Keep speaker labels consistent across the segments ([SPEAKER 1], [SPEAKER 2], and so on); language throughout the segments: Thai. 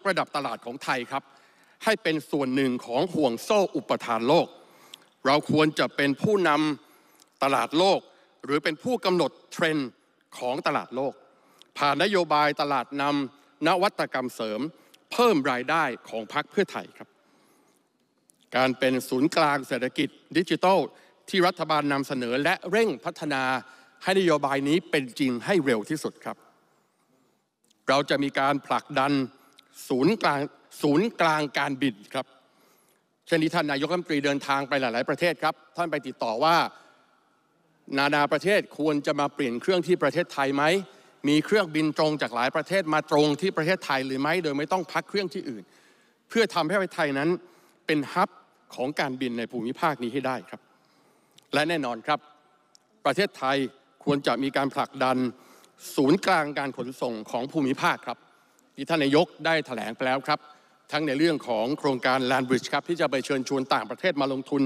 [SPEAKER 1] กระดับตลาดของไทยครับ ให้เป็นส่วนหนึ่งของห่วงโซ่อุปทานโลก เราควรจะเป็นผู้นำตลาดโลก หรือเป็นผู้กำหนดเทรนด์ของตลาดโลก ผ่านนโยบายตลาดนำนวัตกรรมเสริม เพิ่มรายได้ของพรรคเพื่อไทยครับ การเป็นศูนย์กลางเศรษฐกิจดิจิทัลที่รัฐบาลนำเสนอและเร่งพัฒนาให้นโยบายนี้เป็นจริงให้เร็วที่สุดครับ เราจะมีการผลักดันศูนย์กลางศูนย์กลางการบินครับเช่นนี้ท่านนายกรัฐมนตรีเดินทางไปหลาย ๆ ประเทศครับ ท่านไปติดต่อว่า นานาประเทศควรจะมาเปลี่ยนเครื่องที่ประเทศไทยไหม มีเครื่องบินตรงจากหลายประเทศมาตรงที่ประเทศไทยหรือไม่โดยไม่ต้องพักเครื่องที่อื่น เพื่อทำให้ประเทศไทยนั้นเป็นฮับของการบินในภูมิภาคนี้ให้ได้ครับ และแน่นอนครับ ประเทศไทยควรจะมีการผลักดันศูนย์กลางการขนส่งของภูมิภาคครับที่ท่านนายกได้ถแถลงไปแล้วครับ ทั้งในเรื่องของโครงการแลนบริดจ์ครับ ที่จะไปเชิญชวนต่างประเทศมาลงทุน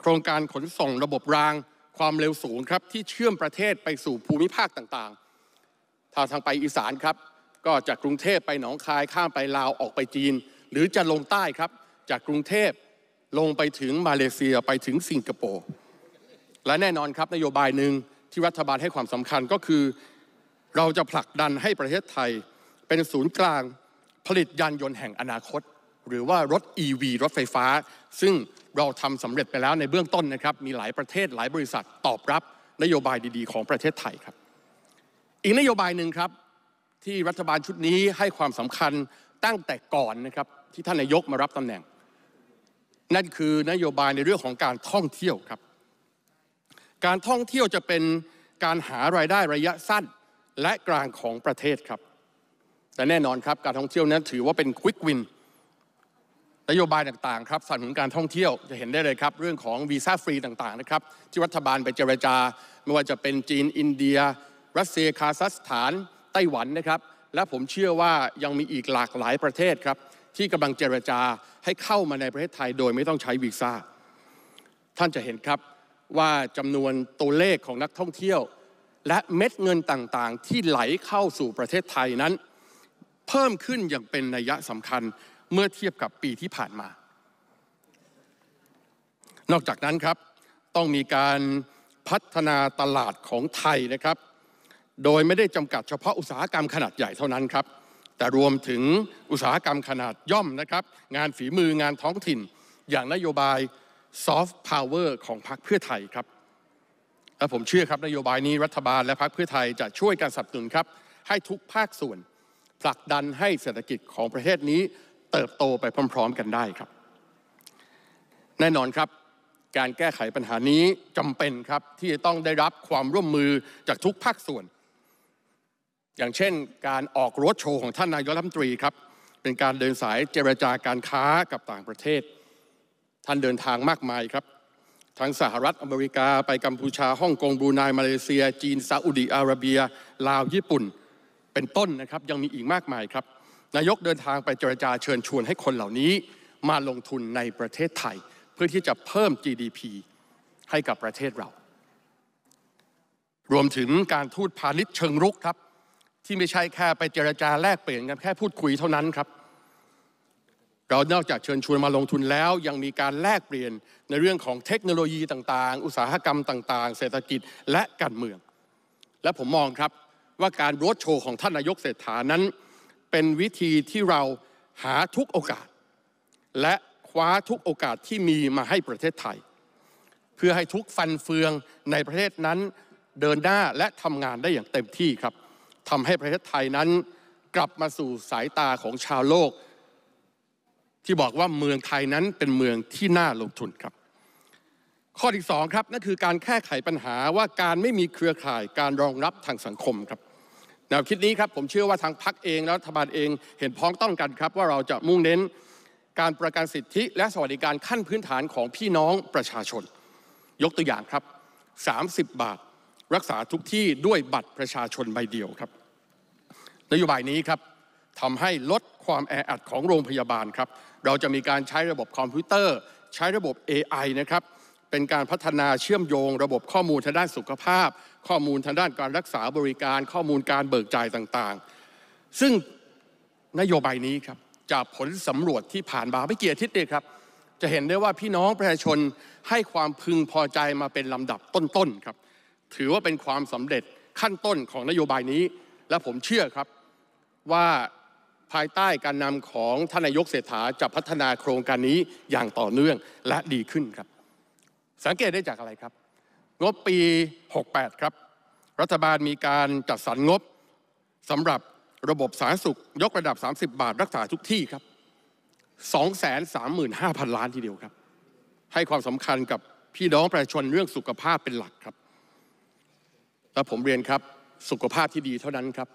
[SPEAKER 1] โครงการขนส่งระบบรางความเร็วสูงครับ ที่เชื่อมประเทศไปสู่ภูมิภาคต่างๆถ้าทางไปอีสานครับ ก็จากกรุงเทพไปหนองคายข้ามไปลาวออกไปจีน หรือจะลงใต้ครับ จากกรุงเทพลงไปถึงมาเลเซียไปถึงสิงคโปร์และแน่นอนครับนโยบายหนึ่งที่รัฐบาลให้ความสำคัญก็คือเราจะผลักดันให้ประเทศไทยเป็นศูนย์กลางผลิตยานยนต์แห่งอนาคต หรือว่ารถ e ีรถไฟฟ้า ซึ่งเราทำสำเร็จไปแล้วในเบื้องต้นนะครับ มีหลายประเทศหลายบริษัทตอบรับนโยบายดีๆ ของประเทศไทยครับ อีกนโยบายหนึ่งครับ ที่รัฐบาลชุดนี้ให้ความสำคัญตั้งแต่ก่อนนะครับ ที่ท่านนายกมารับตำแหน่ง นั่นคือนโยบายในเรื่องของการท่องเที่ยวครับ การท่องเที่ยวจะเป็นการหารายได้ระยะสั้นและกลางของประเทศครับแต่แน่นอนครับ การท่องเที่ยวนั้นถือว่าเป็นควิกวินนโยบายต่างๆ ครับสนับสนุนการท่องเที่ยวจะเห็นได้เลยครับ เรื่องของวีซ่าฟรีต่างๆนะครับที่รัฐบาลไปเจรจา ไม่ว่าจะเป็นจีนอินเดีย รัสเซียคาซัคสถาน ไต้หวันนะครับ และผมเชื่อว่ายังมีอีกหลากหลายประเทศครับที่กำลังเจรจาให้เข้ามาในประเทศไทยโดยไม่ต้องใช้วีซ่าท่านจะเห็นครับว่าจำนวนตัวเลขของนักท่องเที่ยว และเม็ดเงินต่างๆ ที่ไหลเข้าสู่ประเทศไทยนั้นเพิ่มขึ้นอย่างเป็นนัยสำคัญเมื่อเทียบกับปีที่ผ่านมา นอกจากนั้นครับ ต้องมีการพัฒนาตลาดของไทยนะครับ โดยไม่ได้จำกัดเฉพาะอุตสาหกรรมขนาดใหญ่เท่านั้นครับ แต่รวมถึงอุตสาหกรรมขนาดย่อมนะครับ งานฝีมืองานท้องถิ่น อย่างนโยบายซอฟต์พาวเวอร์ของพรรคเพื่อไทยครับและผมเชื่อครับ นโยบายนี้รัฐบาลและพรรคเพื่อไทย จะช่วยการสนับสนุนครับให้ทุกภาคส่วนผลักดันให้เศรษฐกิจของประเทศนี้เติบโตไปพร้อม ๆ กันได้ครับ แน่นอนครับ การแก้ไขปัญหานี้จำเป็นครับ ที่จะต้องได้รับความร่วมมือจากทุกภาคส่วน อย่างเช่นการออกรถโชว์ของท่านนายกรัฐมนตรีครับ เป็นการเดินสายเจรจาการค้ากับต่างประเทศ ท่านเดินทางมากมายครับ ทั้งสหรัฐอเมริกาไปกัมพูชาฮ่องกงบรูไนมาเลเซีย จีนซาอุดีอาระเบียลาวญี่ปุ่นเป็นต้นนะครับ ยังมีอีกมากมายครับนายกเดินทางไปเจรจาเชิญชวนให้คนเหล่านี้มาลงทุนในประเทศไทย เพื่อที่จะเพิ่ม GDP ให้กับประเทศเรารวมถึงการทูตพาณิชย์เชิงรุกครับ ที่ไม่ใช่แค่ไปเจรจาแลกเปลี่ยนกันแค่พูดคุยเท่านั้นครับเรานอกจากเชิญชวนมาลงทุนแล้วยังมีการแลกเปลี่ยนในเรื่องของเทคโนโลยีต่าง ๆ อุตสาหกรรมต่างๆ เศรษฐกิจและการเมือง และผมมองครับว่าการโรดโชว์ของท่านนายกเศรษฐานั้น เป็นวิธีที่เราหาทุกโอกาส และคว้าทุกโอกาสที่มีมาให้ประเทศไทย เพื่อให้ทุกฟันเฟืองในประเทศนั้นเดินหน้าและทำงานได้อย่างเต็มที่ครับทำให้ประเทศไทยนั้นกลับมาสู่สายตาของชาวโลก ที่บอกว่าเมืองไทยนั้นเป็นเมืองที่น่าลงทุนครับข้อที่สองครับนั่นคือการแก้ไขปัญหาว่าการไม่มีเครือข่ายการรองรับทางสังคมครับแนวคิดนี้ครับผมเชื่อว่าทางพักเองและรัฐบาลเองเห็นพ้องต้องกันครับว่าเราจะมุ่งเน้นการประกันสิทธิและสวัสดิการขั้นพื้นฐานของพี่น้องประชาชน ยกตัวอย่างครับ 30 บาทรักษาทุกที่ด้วยบัตรประชาชนใบเดียวครับนโยบายนี้ครับทำให้ลดความแออัดของโรงพยาบาลครับเราจะมีการใช้ระบบคอมพิวเตอร์ ใช้ระบบ AI นะครับเป็นการพัฒนาเชื่อมโยงระบบข้อมูลทางด้านสุขภาพ ข้อมูลทางด้านการรักษาบริการ ข้อมูลการเบิกจ่ายต่างๆ ซึ่งนโยบายนี้ครับจากผลสำรวจที่ผ่านมาไม่เกี่ยทิศเลยครับ จะเห็นได้ว่าพี่น้องประชาชนให้ความพึงพอใจมาเป็นลำดับต้นๆ ครับถือว่าเป็นความสำเร็จขั้นต้นของนโยบายนี้ และผมเชื่อครับว่าภายใต้การนำของท่านนายกเศรษฐาจะพัฒนาโครงการนี้อย่างต่อเนื่องและดีขึ้นครับสังเกตได้จากอะไรครับ งบปี 68 ครับ รัฐบาลมีการจัดสรรงบสำหรับระบบสาธารณสุขยกระดับ 30 บาทรักษาทุกที่ครับ 235,000 ล้านทีเดียวครับ ให้ความสำคัญกับพี่น้องประชาชนเรื่องสุขภาพเป็นหลักครับและผมเรียนครับสุขภาพที่ดีเท่านั้นครับ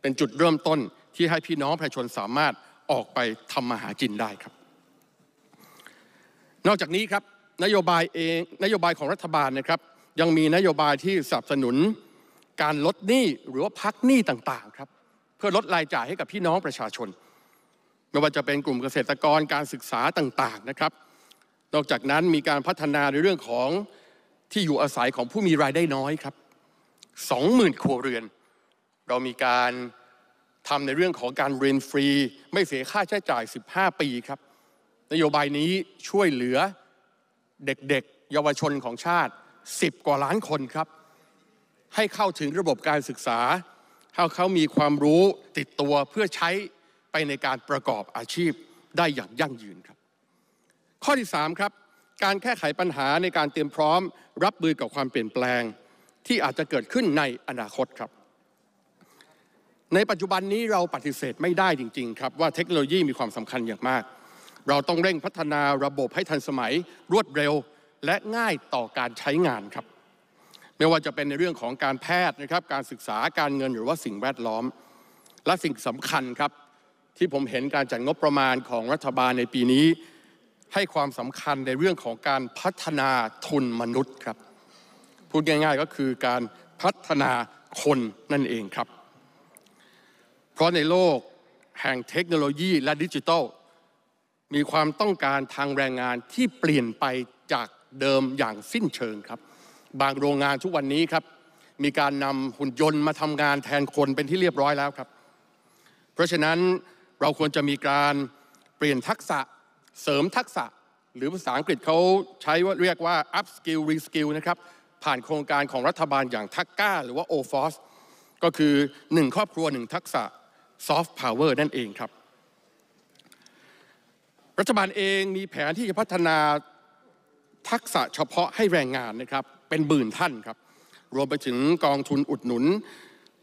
[SPEAKER 1] เป็นจุดเริ่มต้นที่ให้พี่น้องประชาชนสามารถออกไปทำมาหากินได้ครับ นอกจากนี้ครับนโยบายเองนโยบายของรัฐบาลนะครับ ยังมีนโยบายที่สนับสนุน การลดหนี้หรือว่าพักหนี้ต่างๆครับเพื่อลดรายจ่ายให้กับพี่น้องประชาชน ไม่ว่าจะเป็นกลุ่มเกษตรกรการศึกษาต่างๆนะครับนอกจากนั้นมีการพัฒนาในเรื่องของที่อยู่อาศัยของผู้มีรายได้น้อยครับ20,000ครัวเรือน เรามีการทำในเรื่องของการเรียนฟรี ไม่เสียค่าใช้จ่าย 15 ปีครับนโยบายนี้ช่วยเหลือเด็กๆเยาวชนของชาติ 10 กว่าล้านคนครับให้เข้าถึงระบบการศึกษาให้เขามีความรู้ติดตัวเพื่อใช้ไปในการประกอบอาชีพได้อย่างยั่งยืนครับข้อที่ 3 ครับ การแก้ไขปัญหาในการเตรียมพร้อมรับมือกับความเปลี่ยนแปลงที่อาจจะเกิดขึ้นในอนาคตครับ ในปัจจุบันนี้เราปฏิเสธไม่ได้จริงๆครับ ว่าเทคโนโลยีมีความสำคัญอย่างมากเราต้องเร่งพัฒนาระบบให้ทันสมัยรวดเร็วและง่ายต่อการใช้งานครับ ไม่ว่าจะเป็นในเรื่องของการแพทย์นะครับการศึกษาการเงินหรือว่าสิ่งแวดล้อม และสิ่งสำคัญครับที่ผมเห็นการจัดงบประมาณของรัฐบาลในปีนี้ ให้ความสำคัญในเรื่องของการพัฒนาทุนมนุษย์ครับ พูดง่ายๆก็คือการพัฒนาคนนั่นเองครับ เพราะในโลกแห่งเทคโนโลยีและดิจิทัลมีความต้องการทางแรงงานที่เปลี่ยนไปจากเดิมอย่างสิ้นเชิงครับ บางโรงงานทุกวันนี้ครับ มีการนำหุ่นยนต์มาทำงานแทนคนเป็นที่เรียบร้อยแล้วครับ เพราะฉะนั้นเราควรจะมีการเปลี่ยนทักษะเสริมทักษะ หรือภาษาอังกฤษเขาใช้ว่าเรียกว่า up skill re skill นะครับ ผ่านโครงการของรัฐบาลอย่างทักก้าหรือว่า o f o s ก็คือ 1 ครอบครัว1ทักษะ soft power นั่นเองครับรัฐบาลเองมีแผนที่จะพัฒนาทักษะเฉพาะให้แรงงานนะครับเป็นหมื่นท่านครับรวมไปถึงกองทุนอุดหนุน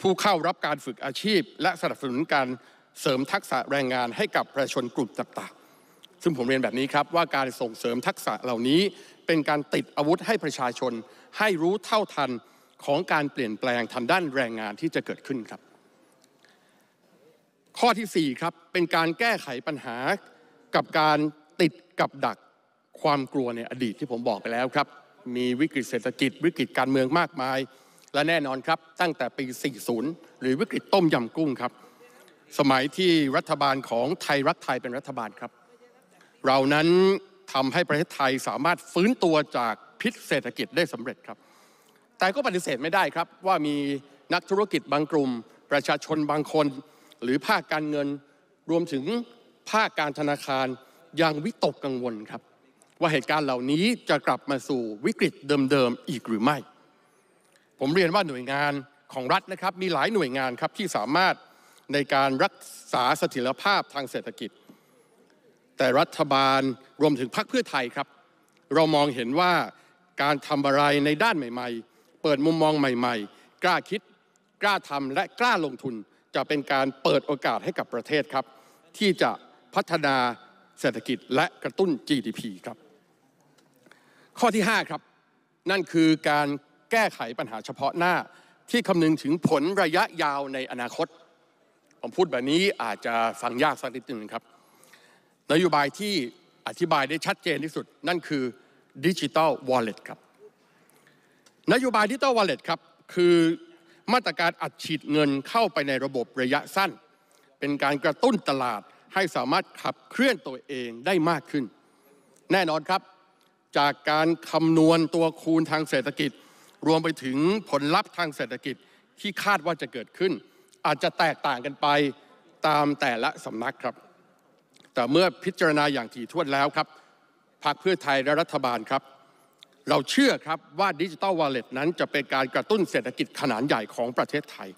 [SPEAKER 1] ผู้เข้ารับการฝึกอาชีพ และสนับสนุนการเสริมทักษะแรงงานให้กับประชาชนกลุ่มต่างๆซึ่งผมเรียนแบบนี้ครับว่าการส่งเสริมทักษะเหล่านี้ เป็นการติดอาวุธให้ประชาชนให้รู้เท่าทันของการเปลี่ยนแปลงทางด้านแรงงานที่จะเกิดขึ้นครับ ข้อที่4ครับเป็นการแก้ไขปัญหากับการติดกับดักความกลัวในอดีตที่ผมบอกไปแล้วครับ มีวิกฤตเศรษฐกิจวิกฤตการเมืองมากมายและแน่นอนครับ ตั้งแต่ปี 40 หรือวิกฤตต้มยำกุ้งครับ สมัยที่รัฐบาลของไทยรักไทยเป็นรัฐบาลครับ เรานั้นทำให้ประเทศไทยสามารถฟื้นตัวจากพิษเศรษฐกิจได้สำเร็จครับ แต่ก็ปฏิเสธไม่ได้ครับ ว่ามีนักธุรกิจบางกลุ่ม ประชาชนบางคนหรือภาคการเงินรวมถึงภาคการธนาคารยังวิตกกังวลครับ ว่าเหตุการณ์เหล่านี้จะกลับมาสู่วิกฤตเดิมๆอีกหรือไม่ ผมเรียนว่าหน่วยงานของรัฐนะครับมีหลายหน่วยงานครับที่สามารถในการรักษาเสถียรภาพทางเศรษฐกิจ แต่รัฐบาลรวมถึงพรรคเพื่อไทยครับ เรามองเห็นว่าการทำอะไรในด้านใหม่ๆ เปิดมุมมองใหม่ๆ กล้าคิดกล้าทำและกล้าลงทุนจะเป็นการเปิดโอกาสให้กับประเทศครับที่จะพัฒนาเศรษฐกิจและกระตุ้น GDP ครับ ข้อที่ 5 ครับ นั่นคือการแก้ไขปัญหาเฉพาะหน้าที่คำนึงถึงผลระยะยาวในอนาคต ผมพูดแบบนี้อาจจะฟังยากสักนิดหนึ่งครับนโยบายที่อธิบายได้ชัดเจนที่สุดนั่นคือดิจิตอลวอลเล็ตครับนโยบายดิจิตอลวอลเล็ตครับ คือมาตรการอัดฉีดเงินเข้าไปในระบบระยะสั้น เป็นการกระตุ้นตลาดให้สามารถขับเคลื่อนตัวเองได้มากขึ้น แน่นอนครับ จากการคำนวณตัวคูณทางเศรษฐกิจ รวมไปถึงผลลัพธ์ทางเศรษฐกิจที่คาดว่าจะเกิดขึ้น อาจจะแตกต่างกันไปตามแต่ละสำนักครับ แต่เมื่อพิจารณาอย่างถี่ถ้วนแล้วครับพรรคเพื่อไทยและรัฐบาลครับ เราเชื่อครับว่าดิจิทัลวอลเล็ตนั้นจะเป็นการกระตุ้นเศรษฐกิจขนาดใหญ่ของประเทศไทย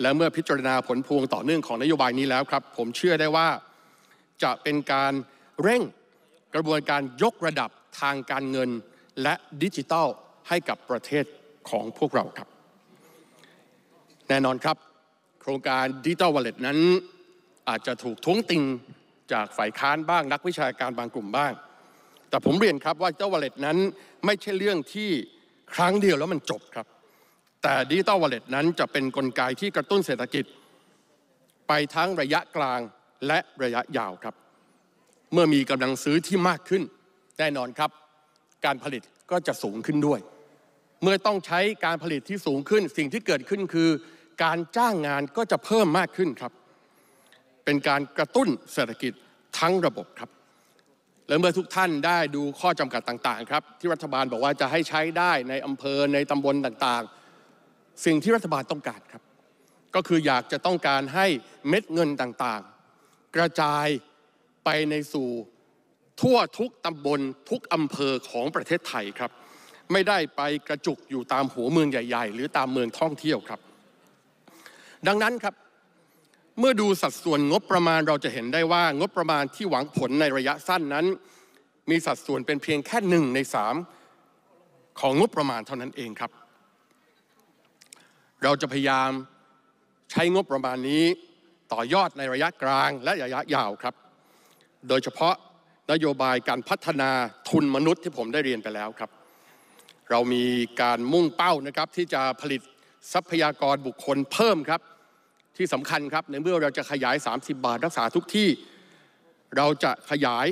[SPEAKER 1] และเมื่อพิจารณาผลพวงต่อเนื่องของนโยบายนี้แล้วครับ ผมเชื่อได้ว่าจะเป็นการเร่งกระบวนการยกระดับทางการเงิน และดิจิทัลให้กับประเทศของพวกเราครับ แน่นอนครับ โครงการดิจิทัลวอลเล็ตนั้น อาจจะถูกท้วงติงจากฝ่ายค้านบ้างนักวิชาการบางกลุ่มบ้าง แต่ผมเรียนครับว่าเจ้าวอลเล็ตนั้นไม่ใช่เรื่องที่ครั้งเดียวแล้วมันจบครับแต่ดิจิตอลวอลเล็ตนั้นจะเป็นนกลไกที่กระตุ้นเศรษฐกิจ ไปทั้งระยะกลางและระยะยาวครับ เมื่อมีกำลังซื้อที่มากขึ้น แน่นอนครับ การผลิตก็จะสูงขึ้นด้วย เมื่อต้องใช้การผลิตที่สูงขึ้น สิ่งที่เกิดขึ้นคือ การจ้างงานก็จะเพิ่มมากขึ้นครับ เป็นการกระตุ้นเศรษฐกิจทั้งระบบครับ และเมื่อทุกท่านได้ดูข้อจำกัดต่างๆครับที่รัฐบาลบอกว่าจะให้ใช้ได้ในอำเภอในตำบลต่างๆสิ่งที่รัฐบาลต้องการครับ ก็คืออยากจะต้องการให้เม็ดเงินต่างๆ กระจายไปในสู่ทั่วทุกตำบลทุกอำเภอของประเทศไทยครับ ไม่ได้ไปกระจุกอยู่ตามหัวเมืองใหญ่ๆ หรือตามเมืองท่องเที่ยวครับ ดังนั้นครับ เมื่อดูสัดส่วนงบประมาณเราจะเห็นได้ว่า งบประมาณที่หวังผลในระยะสั้นนั้น มีสัดส่วนเป็นเพียงแค่หนึ่งในสามของงบประมาณเท่านั้นเองครับเราจะพยายามใช้งบประมาณนี้ต่อยอดในระยะกลางและระยะยาวครับ โดยเฉพาะนโยบายการพัฒนาทุนมนุษย์ที่ผมได้เรียนไปแล้วครับ เรามีการมุ่งเป้านะครับที่จะผลิตทรัพยากรบุคคลเพิ่มครับ ที่สำคัญครับในเมื่อเราจะขยาย 30 บาทรักษาทุกที่ เราจะขยาย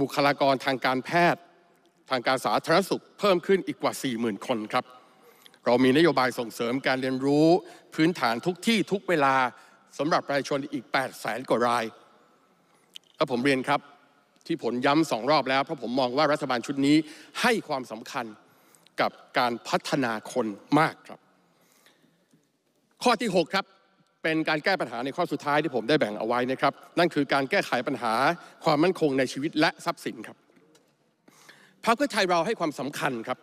[SPEAKER 1] บุคลากรทางการแพทย์ทางการสาธารณสุขเพิ่มขึ้นอีกกว่า 40,000 คนครับเรามีนโยบายส่งเสริมการเรียนรู้พื้นฐานทุกที่ทุกเวลาสำหรับประชาชนอีก 8 แสนกว่ารายและผมเรียนครับที่ผลย้ำสองรอบแล้วเพราะผมมองว่ารัฐบาลชุดนี้ให้ความสำคัญกับการพัฒนาคนมากครับ ข้อที่ 6 ครับ เป็นการแก้ปัญหาในข้อสุดท้ายที่ผมได้แบ่งเอาไว้นะครับ นั่นคือการแก้ไขปัญหาความมั่นคงในชีวิตและทรัพย์สินครับ พรรคเพื่อไทยเราให้ความสำคัญครับ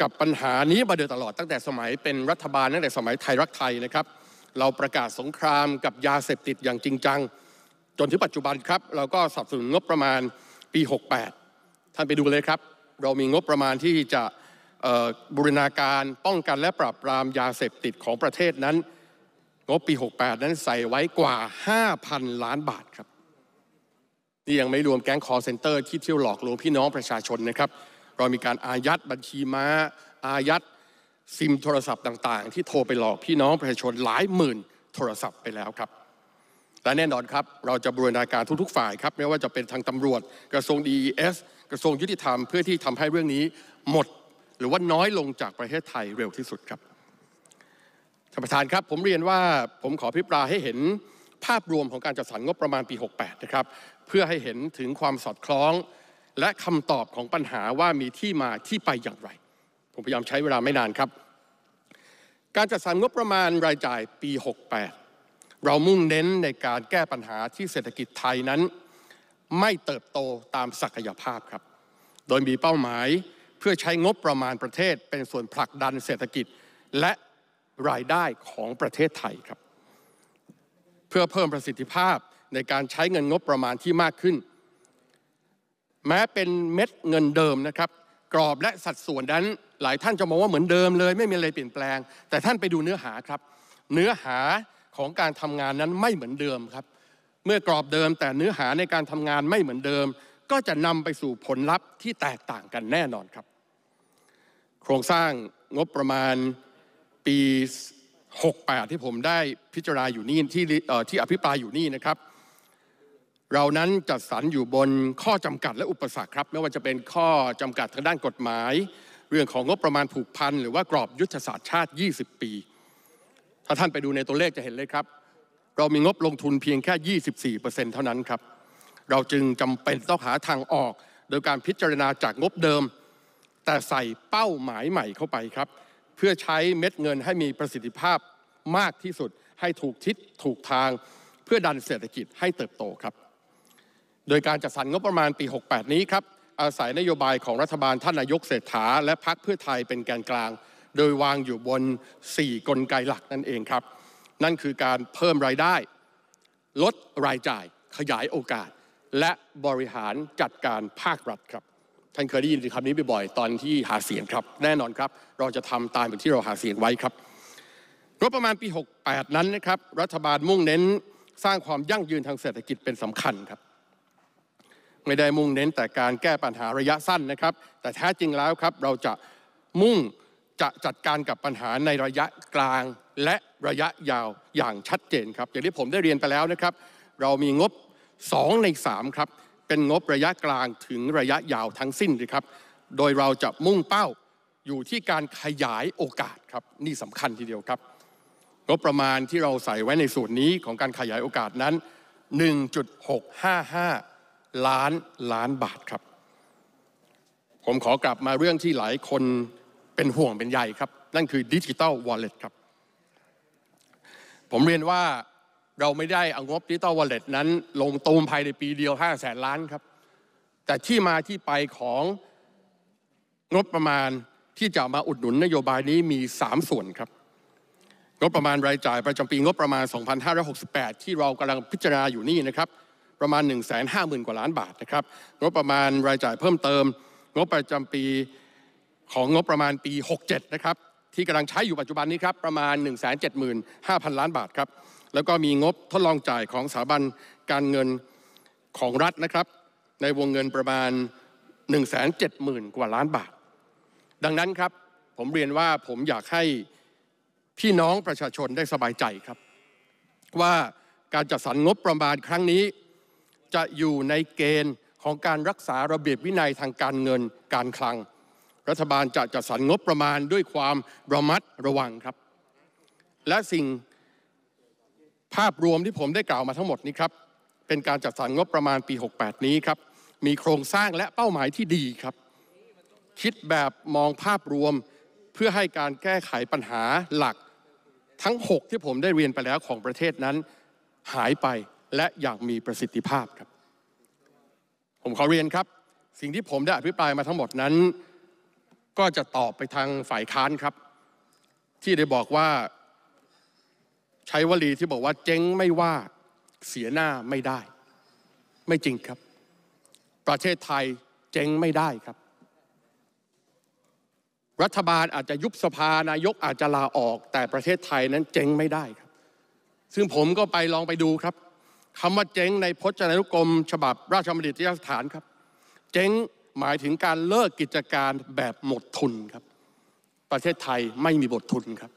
[SPEAKER 1] กับปัญหานี้มาโดยตลอดตั้งแต่สมัยเป็นรัฐบาลตั้งแต่สมัยไทยรักไทยนะครับ เราประกาศสงครามกับยาเสพติดอย่างจริงจังจนถึงปัจจุบันครับเราก็สับสนุนงบประมาณปี 68 ท่านไปดูเลยครับ เรามีงบประมาณที่จะบูรณาการป้องกันและปราบปรามยาเสพติดของประเทศนั้นงบปี 68 นั้นใส่ไว้กว่า 5,000 ล้านบาทครับนี่ยังไม่รวมแก๊งคอร์เซนเตอร์ที่เที่ยวหลอกลวงพี่น้องประชาชนนะครับเรามีการอายัดบัญชีม้า อายัดซิมโทรศัพท์ต่าง ๆ ที่โทรไปหลอกพี่น้องประชาชนหลายหมื่นโทรศัพท์ไปแล้วครับและแน่นอนครับเราจะบูรณาการทุกๆ ฝ่ายครับไม่ว่าจะเป็นทางตำรวจ กระทรวง DES กระทรวงยุติธรรม เพื่อที่ทำให้เรื่องนี้หมดหรือว่าน้อยลงจากประเทศไทยเร็วที่สุดครับท่านประธานครับผมเรียนว่าผมขอพิปรายให้เห็นภาพรวมของการจัดสรรงบประมาณปี 68นะครับเพื่อให้เห็นถึงความสอดคล้องและคำตอบของปัญหาว่ามีที่มาที่ไปอย่างไร ผมพยายามใช้เวลาไม่นานครับ การจัดสรรงบประมาณรายจ่ายปี 68 เรามุ่งเน้นในการแก้ปัญหาที่เศรษฐกิจไทยนั้น ไม่เติบโตตามศักยภาพครับ โดยมีเป้าหมายเพื่อใช้งบประมาณประเทศเป็นส่วนผลักดันเศรษฐกิจ และรายได้ของประเทศไทยครับ เพื่อเพิ่มประสิทธิภาพในการใช้เงินงบประมาณที่มากขึ้นแม้เป็นเม็ดเงินเดิมนะครับ กรอบและสัดส่วนนั้น หลายท่านจะมองว่าเหมือนเดิมเลย ไม่มีอะไรเปลี่ยนแปลง แต่ท่านไปดูเนื้อหาครับ เนื้อหาของการทำงานนั้นไม่เหมือนเดิมครับ เมื่อกรอบเดิมแต่เนื้อหาในการทำงานไม่เหมือนเดิม ก็จะนำไปสู่ผลลัพธ์ที่แตกต่างกันแน่นอนครับ โครงสร้างงบประมาณปี 68 ที่ผมได้พิจารณาอยู่นี่ที่ที่อภิปรายอยู่นี่นะครับเรานั้นจัดสรรอยู่บนข้อจำกัดและอุปสรรคครับ ไม่ว่าจะเป็นข้อจำกัดทางด้านกฎหมาย เรื่องของงบประมาณผูกพันหรือว่ากรอบยุทธศาสตร์ชาติ 20 ปี ถ้าท่านไปดูในตัวเลขจะเห็นเลยครับ เรามีงบลงทุนเพียงแค่ 24 เท่านั้นครับ เราจึงจำเป็นต้องหาทางออก โดยการพิจารณาจากงบเดิม แต่ใส่เป้าหมายใหม่เข้าไปครับ เพื่อใช้เม็ดเงินให้มีประสิทธิภาพมากที่สุดให้ถูกทิศถูกทางเพื่อดันเศรษฐกิจให้เติบโตครับโดยการจัดสรรงบประมาณปี 68 นี้ครับอาศัยนโยบายของรัฐบาลท่านนายกเศรษฐา และพักเพื่อไทยเป็นแกนกลาง โดยวางอยู่บน 4 กลไกหลัก นั่นเอง ครับ นั่นคือการเพิ่มรายได้ ลดรายจ่ายขยายโอกาส และบริหารจัดการภาครัฐครับ ท่านเคย ได้ยินคำนี้บ่อยๆตอนที่หาเสียงครับแน่นอนครับเราจะทำตามอย่าที่เราหาเสียงไว้ครับงบประมาณปี 68 นั้นนะครับรัฐบาลมุ่งเน้นสร้างความยั่งยืนทางเศรษฐกิจเป็นสำคัญครับไม่ได้มุ่งเน้นแต่การแก้ปัญหาระยะสั้นนะครับ แต่แท้จริงแล้วครับเราจะมุ่งจะจัดการกับปัญหาในระยะกลางและระยะยาวอย่างชัดเจนครับ อย่างที่ผมได้เรียนไปแล้วนะครับ เรามีงบ2ใน3ครับเป็นงบระยะกลางถึงระยะยาวทั้งสิ้นเลยครับ โดยเราจะมุ่งเป้าอยู่ที่การขยายโอกาสครับนี่สำคัญทีเดียวครับงบประมาณที่เราใส่ไว้ในส่วนนี้ของการขยายโอกาสนั้น1.655ล้านล้านบาทครับ ผมขอกลับมาเรื่องที่หลายคนเป็นห่วงเป็นใยครับ นั่นคือดิจิตอลวอลเล็ตครับ ผมเรียนว่าเราไม่ได้อังบดิจิตอลวอลเล็ตนั้น ลงตูมภายในปีเดียว5 0 0แสนล้านครับ แต่ที่มาที่ไปของงบประมาณที่จะมาอุดหนุนนโยบายนี้มี 3 ส่วนครับ งบประมาณรายจ่ายประจำปี งบประมาณ 2568 ที่เรากำลังพิจารณาอยู่นี่นะครับประมาณ 1 5 0 0 0 0 กว่าล้านบาทนะครับงบประมาณรายจ่ายเพิ่มเติม งบประจำปีของงบประมาณปี 67นะครับที่กำลังใช้อยู่ปัจจุบันนี้ครับประมาณ1 7 5 0 0 0 ล้านบาทครับแล้วก็มีงบทดลองจ่ายของสถาบันการเงินของรัฐนะครับ ในวงเงินประมาณ1 7 0 0 0 0 กว่าล้านบาท ดังนั้นครับผมเรียนว่าผมอยากให้พี่น้องประชาชนได้สบายใจครับ ว่าการจัดสรรงบประมาณครั้งนี้จะอยู่ในเกณฑ์ของการรักษาระเบียบวินัยทางการเงินการคลัง รัฐบาลจะจัดสรรงบประมาณด้วยความระมัดระวังครับ และสิ่งภาพรวมที่ผมได้กล่าวมาทั้งหมดนี้ครับเป็นการจัดสรรงบประมาณปี 68 นี้ครับมีโครงสร้างและเป้าหมายที่ดีครับ คิดแบบมองภาพรวมเพื่อให้การแก้ไขปัญหาหลักทั้ง 6 ที่ผมได้เรียนไปแล้วของประเทศนั้นหายไปและอย่างมีประสิทธิภาพครับ ผมขอเรียนครับ สิ่งที่ผมได้อภิปรายมาทั้งหมดนั้น ก็จะตอบไปทางฝ่ายค้านครับ ที่ได้บอกว่าใช้วลีที่บอกว่าเจ๊งไม่ว่าเสียหน้าไม่ได้ ไม่จริงครับ ประเทศไทยเจ๊งไม่ได้ครับ รัฐบาลอาจจะยุบสภานายกอาจจะลาออก แต่ประเทศไทยนั้นเจ๊งไม่ได้ครับ ซึ่งผมก็ไปลองไปดูครับคำว่าเจ๊ง ในพจนานุกรมฉบับราชบัณฑิตยสถานครับ เจ๊งหมายถึงการเลิกกิจการแบบหมดทุนครับ ประเทศไทยไม่มีบททุนครับ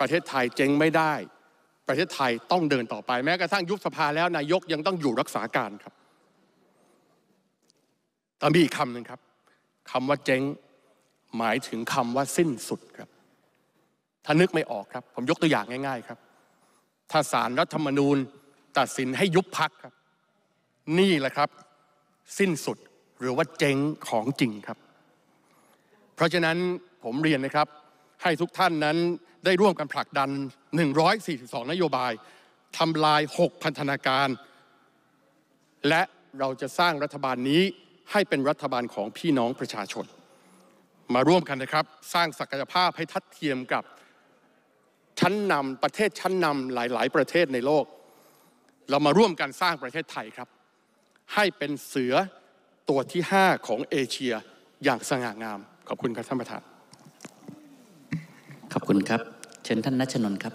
[SPEAKER 1] ประเทศไทยเจ๊งไม่ได้ ประเทศไทยต้องเดินต่อไป แม้กระทั่งยุบสภาแล้วนายกยังต้องอยู่รักษาการครับ แต่มีอีกคำหนึ่งครับคำว่าเจ๊งหมายถึงคำว่าสิ้นสุดครับถ้านึกไม่ออกครับ ผมยกตัวอย่างง่าย ๆครับ ถ้าสารรัฐธรรมนูญตัดสินให้ยุบพักครับนี่แหละครับ สิ้นสุดหรือว่าเจ๊งของจริงครับ เพราะฉะนั้นผมเรียนนะครับให้ทุกท่านนั้นได้ร่วมกันผลักดัน 142 นโยบายทำลาย 6 พันธนาการ และเราจะสร้างรัฐบาลนี้ให้เป็นรัฐบาลของพี่น้องประชาชน มาร่วมกันนะครับสร้างศักยภาพให้ทัดเทียมกับชั้นนำประเทศชั้นนำหลายๆ ประเทศในโลกเรามาร่วมกันสร้างประเทศไทยครับ ให้เป็นเสือตัวที่5ของเอเชียอย่างสง่างาม ขอบคุณครับ ท่านประธาน ขอบคุณครับเชิญท่านนัชนนท์ครับ